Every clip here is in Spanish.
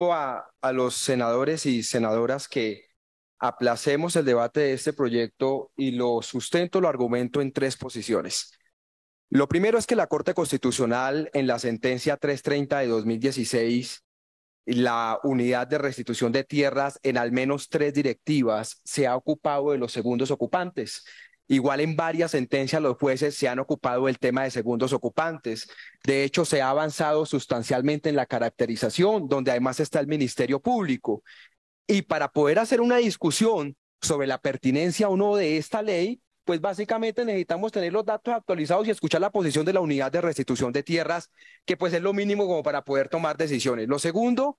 a, a los senadores y senadoras que aplacemos el debate de este proyecto y lo sustento, lo argumento en tres posiciones. Lo primero es que la Corte Constitucional, en la sentencia 330 de 2016, la unidad de restitución de tierras en al menos tres directivas se ha ocupado de los segundos ocupantes, Igual en varias sentencias los jueces se han ocupado del tema de segundos ocupantes. De hecho, se ha avanzado sustancialmente en la caracterización, donde además está el Ministerio Público. Y para poder hacer una discusión sobre la pertinencia o no de esta ley, pues básicamente necesitamos tener los datos actualizados y escuchar la posición de la unidad de restitución de tierras, que pues es lo mínimo como para poder tomar decisiones. Lo segundo,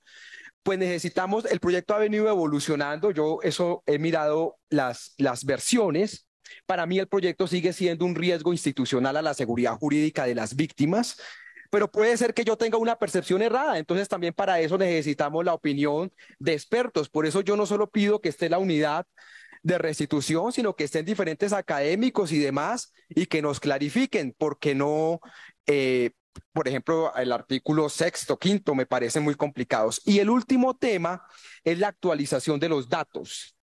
pues necesitamos, el proyecto ha venido evolucionando, yo eso he mirado las, las versiones, para mí el proyecto sigue siendo un riesgo institucional a la seguridad jurídica de las víctimas, pero puede ser que yo tenga una percepción errada. Entonces también para eso necesitamos la opinión de expertos. Por eso yo no solo pido que esté la unidad de restitución, sino que estén diferentes académicos y demás y que nos clarifiquen, porque no, eh, por ejemplo, el artículo sexto, quinto me parecen muy complicados. Y el último tema es la actualización de los datos.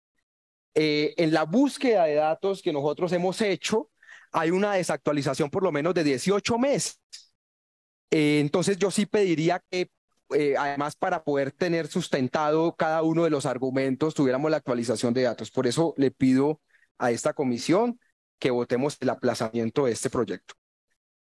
Eh, en la búsqueda de datos que nosotros hemos hecho, hay una desactualización por lo menos de 18 meses. Eh, entonces yo sí pediría que eh, además para poder tener sustentado cada uno de los argumentos, tuviéramos la actualización de datos. Por eso le pido a esta comisión que votemos el aplazamiento de este proyecto.